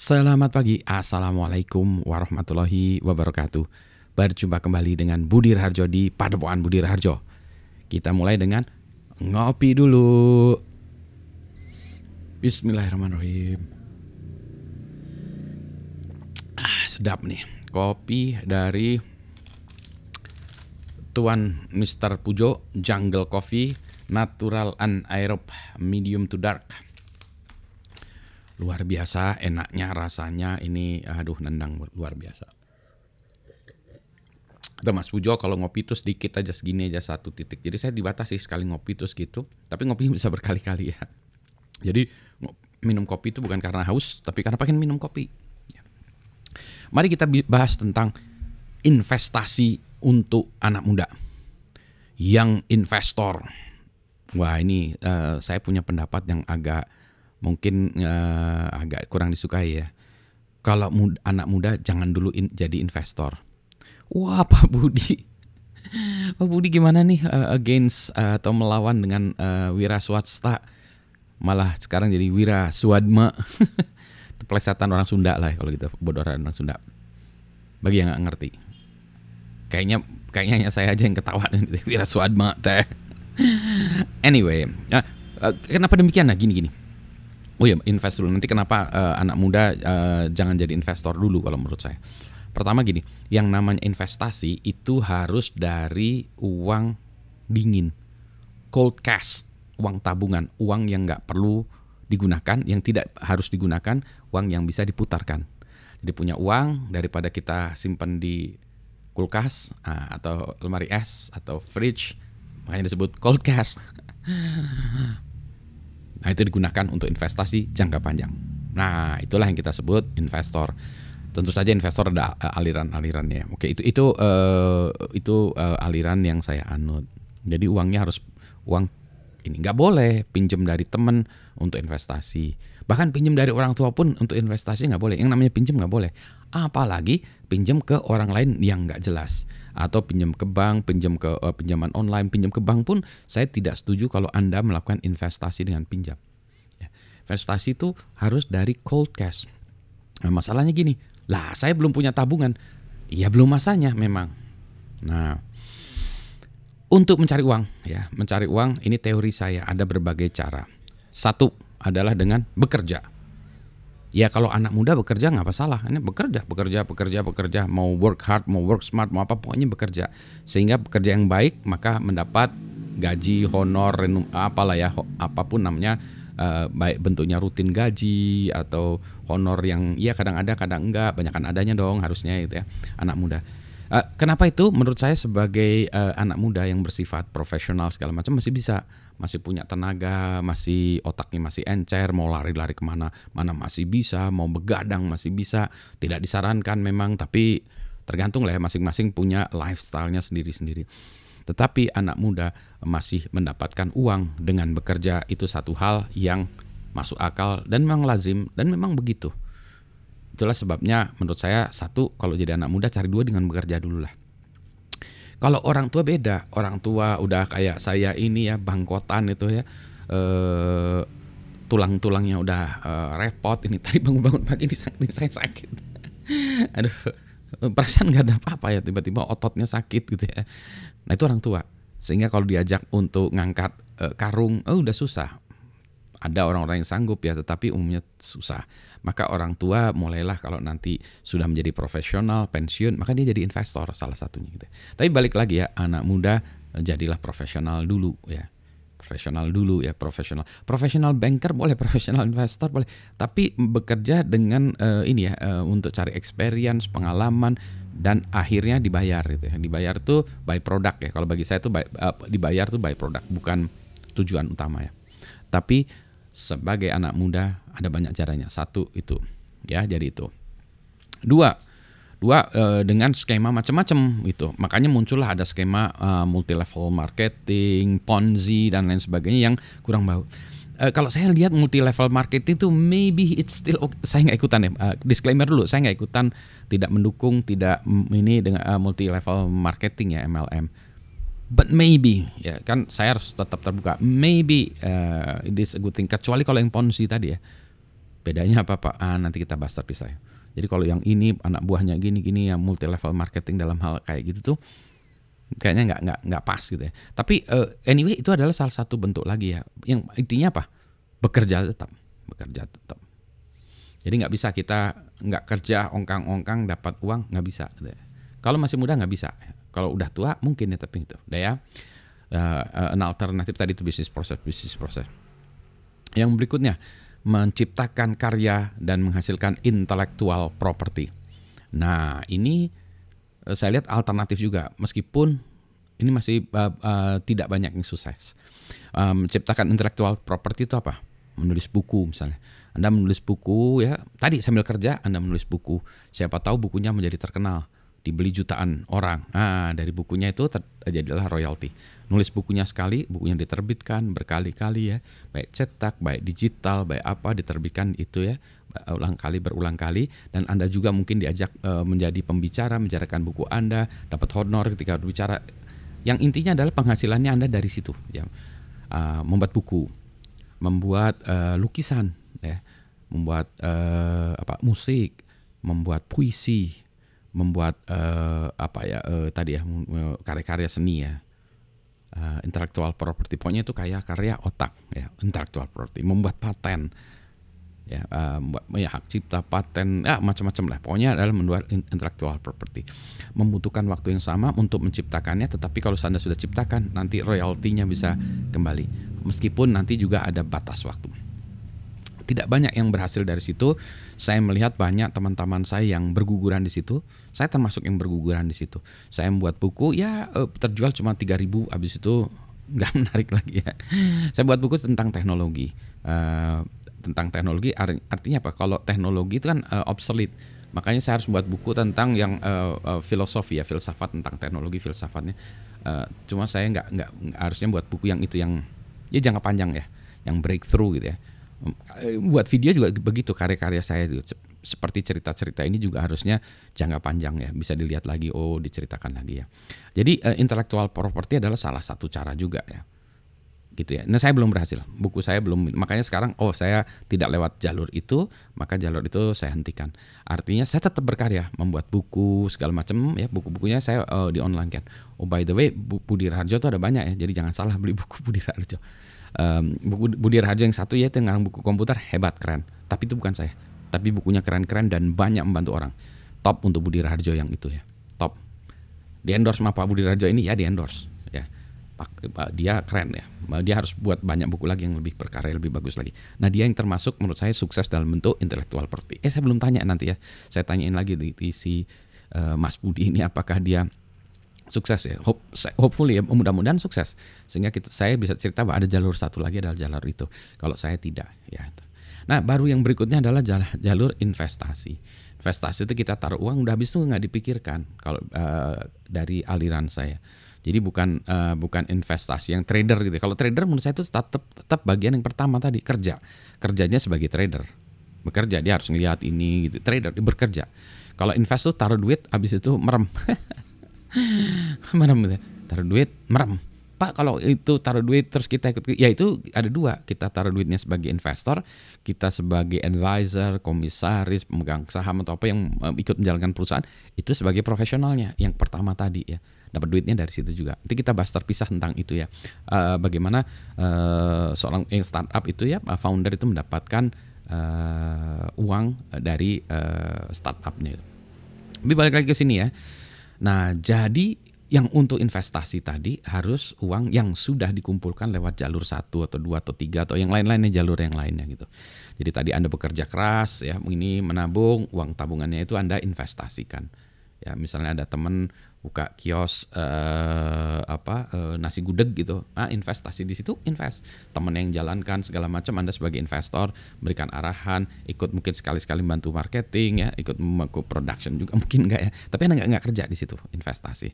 Selamat pagi, Assalamualaikum warahmatullahi wabarakatuh Berjumpa kembali dengan Budi Harjo di Padepokan Budi Harjo Kita mulai dengan ngopi dulu Bismillahirrahmanirrahim ah, Sedap nih, kopi dari Tuan Mr. Pujo Jungle Coffee Natural and Aerob Medium to Dark luar biasa enaknya rasanya ini aduh nendang luar biasa ada Mas Pujo kalau ngopi tuh sedikit aja segini aja satu titik jadi saya dibatasi sekali ngopi terus gitu tapi ngopi bisa berkali-kali ya jadi minum kopi itu bukan karena haus tapi karena pengen minum kopi ya. mari kita bahas tentang investasi untuk anak muda yang investor wah ini uh, saya punya pendapat yang agak mungkin uh, agak kurang disukai ya. Kalau muda, anak muda jangan dulu in, jadi investor. Wah Pak Budi, Pak Budi gimana nih uh, against uh, atau melawan dengan uh, wira swasta? Malah sekarang jadi wira swadma. Plesetan orang Sunda lah ya kalau gitu, bodoran orang Sunda. Bagi yang nggak ngerti. Kayaknya kayaknya hanya saya aja yang ketawa wira swadma teh. anyway, nah, kenapa demikian nah gini-gini oh ya invest dulu nanti kenapa uh, anak muda uh, jangan jadi investor dulu kalau menurut saya pertama gini yang namanya investasi itu harus dari uang dingin cold cash uang tabungan uang yang nggak perlu digunakan yang tidak harus digunakan uang yang bisa diputarkan jadi punya uang daripada kita simpan di kulkas ah, atau lemari es atau fridge makanya disebut cold cash Nah, itu digunakan untuk investasi jangka panjang. Nah, itulah yang kita sebut investor. Tentu saja investor ada eh, aliran-alirannya. Oke, itu itu uh, itu uh, aliran yang saya anut. Jadi uangnya harus uang ini nggak boleh pinjam dari temen untuk investasi bahkan pinjam dari orang tua pun untuk investasi nggak boleh yang namanya pinjam nggak boleh apalagi pinjam ke orang lain yang nggak jelas atau pinjam ke bank pinjam ke uh, pinjaman online pinjam ke bank pun saya tidak setuju kalau anda melakukan investasi dengan pinjam ya. investasi itu harus dari cold cash nah, masalahnya gini lah saya belum punya tabungan ya belum masanya memang nah untuk mencari uang ya mencari uang ini teori saya ada berbagai cara satu adalah dengan bekerja ya kalau anak muda bekerja nggak apa salah ini bekerja bekerja bekerja bekerja mau work hard mau work smart mau apa pokoknya bekerja sehingga bekerja yang baik maka mendapat gaji honor renum apalah ya apapun namanya eh, baik bentuknya rutin gaji atau honor yang ya kadang ada kadang enggak banyak kan adanya dong harusnya itu ya anak muda Uh, kenapa itu? Menurut saya sebagai uh, anak muda yang bersifat profesional segala macam masih bisa, masih punya tenaga, masih otaknya masih encer, mau lari-lari kemana mana masih bisa, mau begadang masih bisa. Tidak disarankan memang, tapi tergantung lah ya masing-masing punya lifestyle-nya sendiri-sendiri. Tetapi anak muda masih mendapatkan uang dengan bekerja itu satu hal yang masuk akal dan memang lazim dan memang begitu. Itulah sebabnya menurut saya satu kalau jadi anak muda cari dua dengan bekerja dulu lah. Kalau orang tua beda, orang tua udah kayak saya ini ya bangkotan itu ya. Eh, tulang-tulangnya udah e, repot ini tadi bangun-bangun pagi ini sakit saya sakit aduh perasaan nggak ada apa-apa ya tiba-tiba ototnya sakit gitu ya nah itu orang tua sehingga kalau diajak untuk ngangkat e, karung oh udah susah ada orang-orang yang sanggup ya, tetapi umumnya susah. Maka orang tua mulailah kalau nanti sudah menjadi profesional, pensiun, maka dia jadi investor salah satunya gitu. Tapi balik lagi ya, anak muda eh, jadilah profesional dulu ya. Profesional dulu ya, profesional. Profesional banker boleh, profesional investor boleh, tapi bekerja dengan uh, ini ya uh, untuk cari experience, pengalaman dan akhirnya dibayar gitu ya. Dibayar tuh by product ya. Kalau bagi saya tuh by, uh, dibayar tuh by product bukan tujuan utama ya. Tapi sebagai anak muda ada banyak caranya. Satu itu ya jadi itu. Dua dua eh, dengan skema macam-macam itu Makanya muncullah ada skema eh, multi level marketing, ponzi dan lain sebagainya yang kurang bau. E, kalau saya lihat multi level marketing itu maybe it's still okay. saya nggak ikutan ya E, disclaimer dulu saya nggak ikutan tidak mendukung tidak ini dengan e, eh, multi level marketing ya MLM but maybe ya kan saya harus tetap terbuka maybe uh, it is a good thing kecuali kalau yang ponzi tadi ya bedanya apa pak ah, nanti kita bahas terpisah ya. jadi kalau yang ini anak buahnya gini gini yang multi level marketing dalam hal kayak gitu tuh kayaknya nggak nggak nggak pas gitu ya tapi uh, anyway itu adalah salah satu bentuk lagi ya yang intinya apa bekerja tetap bekerja tetap jadi nggak bisa kita nggak kerja ongkang-ongkang dapat uang nggak bisa gitu ya. kalau masih muda nggak bisa ya. Kalau udah tua mungkin ya tapi itu, ya. Uh, an alternatif tadi itu bisnis proses, bisnis proses. Yang berikutnya menciptakan karya dan menghasilkan intelektual property. Nah ini eh, saya lihat alternatif juga meskipun ini masih uh, uh, tidak banyak yang sukses. Um, menciptakan intelektual property itu apa? Menulis buku misalnya. Anda menulis buku ya. Tadi sambil kerja Anda menulis buku. Siapa tahu bukunya menjadi terkenal dibeli jutaan orang. Nah, dari bukunya itu jadilah royalti. Nulis bukunya sekali, bukunya diterbitkan berkali-kali ya, baik cetak, baik digital, baik apa diterbitkan itu ya, ulang kali berulang kali dan Anda juga mungkin diajak e, menjadi pembicara, menjarakan buku Anda, dapat honor ketika berbicara. Yang intinya adalah penghasilannya Anda dari situ ya. E, membuat buku, membuat e, lukisan ya, membuat e, apa musik, membuat puisi membuat uh, apa ya uh, tadi ya karya-karya seni ya uh, eh, intellectual property pokoknya itu kayak karya otak ya intellectual property membuat paten ya uh, membuat ya, hak cipta paten ya macam-macam lah pokoknya adalah membuat intellectual property membutuhkan waktu yang sama untuk menciptakannya tetapi kalau anda sudah ciptakan nanti royaltinya bisa kembali meskipun nanti juga ada batas waktu tidak banyak yang berhasil dari situ. Saya melihat banyak teman-teman saya yang berguguran di situ. Saya termasuk yang berguguran di situ. Saya membuat buku, ya eh, terjual cuma 3000 Abis itu nggak menarik lagi ya. Saya buat buku tentang teknologi. Eh, tentang teknologi artinya apa? Kalau teknologi itu kan eh, obsolete. Makanya saya harus buat buku tentang yang filosofi ya, filsafat tentang teknologi filsafatnya. cuma saya nggak nggak harusnya buat buku yang itu yang ya jangka panjang ya, yang breakthrough gitu ya. Eh, buat video juga begitu karya-karya saya itu seperti cerita-cerita ini juga harusnya jangka panjang ya bisa dilihat lagi oh diceritakan lagi ya jadi intelektual eh, intellectual property adalah salah satu cara juga ya gitu ya. Nah saya belum berhasil, buku saya belum. Makanya sekarang oh saya tidak lewat jalur itu, maka jalur itu saya hentikan. Artinya saya tetap berkarya, membuat buku segala macam ya buku-bukunya saya uh, di online kan. Oh by the way Bu Budi Rajo itu ada banyak ya, jadi jangan salah beli buku Budi Rajo. Um, buku Budi Rajo yang satu ya itu ngarang buku komputer hebat keren, tapi itu bukan saya. Tapi bukunya keren-keren dan banyak membantu orang. Top untuk Budi Rajo yang itu ya, top. Di endorse sama Pak Budi Rajo ini ya di endorse dia keren ya. Dia harus buat banyak buku lagi yang lebih berkarya, lebih bagus lagi. Nah dia yang termasuk menurut saya sukses dalam bentuk intelektual seperti Eh saya belum tanya nanti ya. Saya tanyain lagi di, di si uh, Mas Budi ini apakah dia sukses ya. Hope, hopefully ya, mudah-mudahan sukses. Sehingga kita, saya bisa cerita bahwa ada jalur satu lagi adalah jalur itu. Kalau saya tidak ya. Nah baru yang berikutnya adalah jalur, investasi. Investasi itu kita taruh uang udah habis itu nggak dipikirkan kalau uh, dari aliran saya jadi bukan uh, bukan investasi yang trader gitu. Ya. Kalau trader menurut saya itu tetap tetap bagian yang pertama tadi kerja. Kerjanya sebagai trader. Bekerja dia harus ngelihat ini gitu. Trader dia bekerja. Kalau investor taruh duit habis itu merem. merem gitu. Ya. Taruh duit merem. Pak kalau itu taruh duit terus kita ikut ya itu ada dua kita taruh duitnya sebagai investor kita sebagai advisor komisaris pemegang saham atau apa yang eh, ikut menjalankan perusahaan itu sebagai profesionalnya yang pertama tadi ya dapat duitnya dari situ juga. Nanti kita bahas terpisah tentang itu ya. Uh, bagaimana uh, seorang yang eh, startup itu ya founder itu mendapatkan uh, uang dari uh, startupnya. Tapi balik lagi ke sini ya. Nah jadi yang untuk investasi tadi harus uang yang sudah dikumpulkan lewat jalur satu atau dua atau tiga atau yang lain-lainnya jalur yang lainnya gitu. Jadi tadi Anda bekerja keras ya, ini menabung, uang tabungannya itu Anda investasikan ya misalnya ada temen buka kios uh, apa uh, nasi gudeg gitu ah investasi di situ invest temen yang jalankan segala macam anda sebagai investor berikan arahan ikut mungkin sekali-sekali bantu marketing ya ikut membantu production juga mungkin enggak ya tapi anda nggak nggak kerja di situ investasi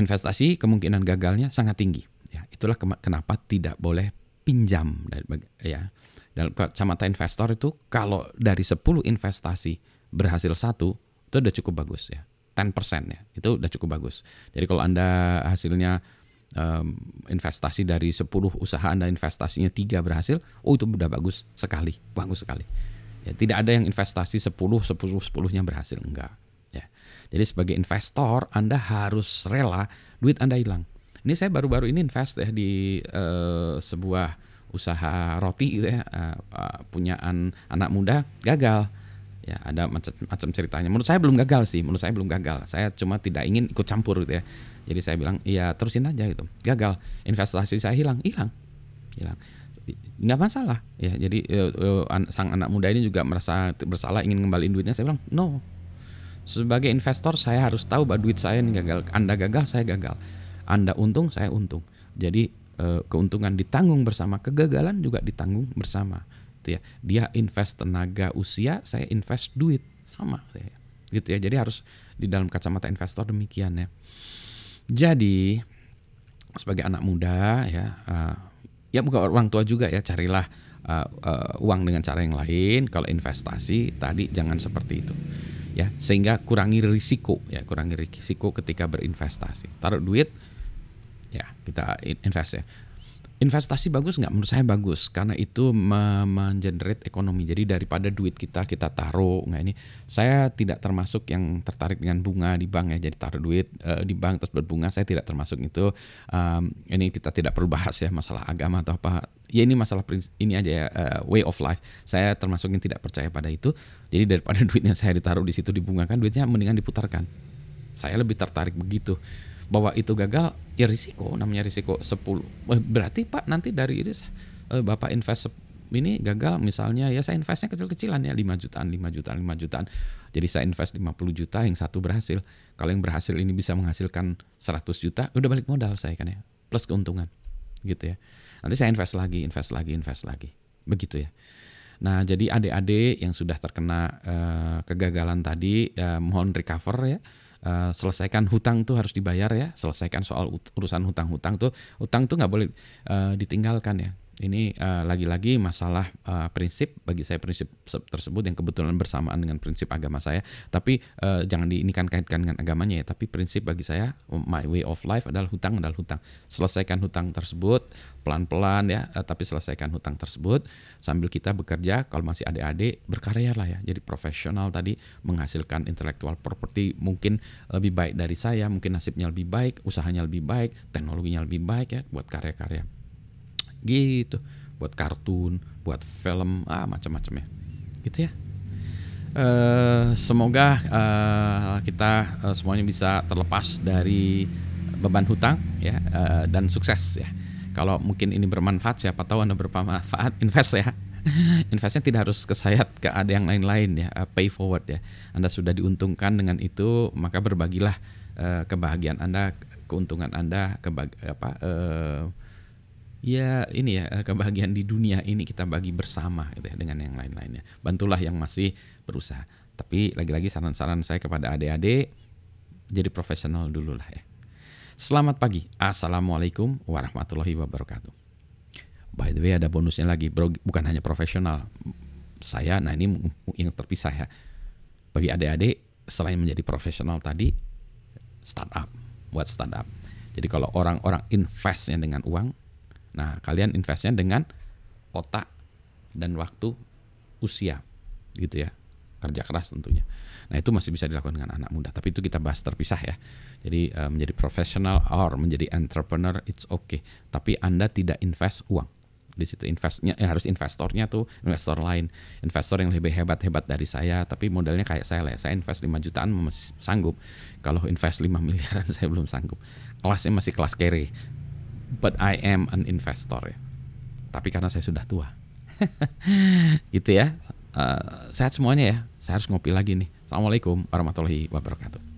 investasi kemungkinan gagalnya sangat tinggi ya itulah kenapa tidak boleh pinjam dari ya dalam kacamata investor itu kalau dari 10 investasi berhasil satu itu udah cukup bagus ya 10% ya itu udah cukup bagus jadi kalau anda hasilnya um, investasi dari 10 usaha anda investasinya tiga berhasil oh itu udah bagus sekali bagus sekali ya tidak ada yang investasi 10 10 10 nya berhasil enggak ya jadi sebagai investor anda harus rela duit anda hilang ini saya baru-baru ini invest ya di uh, sebuah usaha roti gitu ya uh, uh, punyaan anak muda gagal ya ada macam-macam ceritanya menurut saya belum gagal sih menurut saya belum gagal saya cuma tidak ingin ikut campur gitu ya jadi saya bilang iya terusin aja gitu gagal investasi saya hilang hilang hilang nggak masalah ya jadi uh, uh, sang anak muda ini juga merasa bersalah ingin ngembaliin duitnya saya bilang no sebagai investor saya harus tahu bahwa duit saya ini gagal anda gagal saya gagal anda untung saya untung jadi uh, keuntungan ditanggung bersama kegagalan juga ditanggung bersama gitu ya dia invest tenaga usia saya invest duit sama gitu ya jadi harus di dalam kacamata investor demikian ya jadi sebagai anak muda ya uh, ya bukan orang tua juga ya carilah uh, uh, uang dengan cara yang lain kalau investasi tadi jangan seperti itu ya sehingga kurangi risiko ya kurangi risiko ketika berinvestasi taruh duit ya kita invest ya Investasi bagus nggak? Menurut saya bagus karena itu mengenerate ekonomi. Jadi daripada duit kita kita taruh nggak ini, saya tidak termasuk yang tertarik dengan bunga di bank ya. Jadi taruh duit uh, di bank terus berbunga, saya tidak termasuk itu. Um, ini kita tidak perlu bahas ya masalah agama atau apa. Ya ini masalah ini aja ya uh, way of life. Saya termasuk yang tidak percaya pada itu. Jadi daripada duitnya saya ditaruh di situ dibungakan, duitnya mendingan diputarkan. Saya lebih tertarik begitu bahwa itu gagal ya risiko namanya risiko 10 eh, berarti Pak nanti dari itu eh, Bapak invest ini gagal misalnya ya saya investnya kecil-kecilan ya 5 jutaan 5 jutaan 5 jutaan jadi saya invest 50 juta yang satu berhasil kalau yang berhasil ini bisa menghasilkan 100 juta udah balik modal saya kan ya plus keuntungan gitu ya nanti saya invest lagi invest lagi invest lagi begitu ya Nah, jadi adik-adik yang sudah terkena uh, kegagalan tadi, uh, mohon recover ya. Eh, selesaikan hutang tuh harus dibayar ya selesaikan soal urusan hutang-hutang tuh hutang tuh nggak boleh uh, ditinggalkan ya ini eh, lagi-lagi uh, masalah uh, prinsip bagi saya prinsip tersebut yang kebetulan bersamaan dengan prinsip agama saya. Tapi uh, jangan di ini kan kaitkan dengan agamanya ya. Tapi prinsip bagi saya my way of life adalah hutang adalah hutang. Selesaikan hutang tersebut pelan-pelan ya. Uh, tapi selesaikan hutang tersebut sambil kita bekerja. Kalau masih adik-adik lah ya. Jadi profesional tadi menghasilkan intellectual property mungkin lebih baik dari saya, mungkin nasibnya lebih baik, usahanya lebih baik, teknologinya lebih baik ya buat karya-karya gitu buat kartun buat film ah macam-macam ya gitu ya Uh, semoga uh, kita uh, semuanya bisa terlepas dari beban hutang ya uh, dan sukses ya. Kalau mungkin ini bermanfaat, siapa tahu anda manfaat invest ya. Investnya tidak harus ke saya ke ada yang lain-lain ya, uh, pay forward ya. Anda sudah diuntungkan dengan itu, maka berbagilah uh, kebahagiaan anda, keuntungan anda, kebag apa. Uh, ya ini ya eh, kebahagiaan di dunia ini kita bagi bersama gitu ya dengan yang lain-lainnya. Bantulah yang masih berusaha. Tapi lagi-lagi saran-saran saya kepada adik-adik jadi profesional dulu lah ya. Selamat pagi. Assalamualaikum warahmatullahi wabarakatuh. By the way ada bonusnya lagi, bro, bukan hanya profesional. Saya, nah ini yang terpisah ya. Bagi adik-adik, selain menjadi profesional tadi, startup, buat startup. Jadi kalau orang-orang investnya dengan uang, Nah, kalian investnya dengan otak dan waktu usia gitu ya. Kerja keras tentunya. Nah, itu masih bisa dilakukan dengan anak muda, tapi itu kita bahas terpisah ya. Jadi eh, menjadi profesional or menjadi entrepreneur it's okay, tapi Anda tidak invest uang di situ investnya eh, harus investornya tuh investor lain investor yang lebih hebat hebat dari saya tapi modalnya kayak saya lah ya. saya invest 5 jutaan masih sanggup kalau invest 5 miliaran saya belum sanggup kelasnya masih kelas carry but I am an investor ya. Tapi karena saya sudah tua. gitu ya. Uh, sehat semuanya ya. Saya harus ngopi lagi nih. Assalamualaikum warahmatullahi wabarakatuh.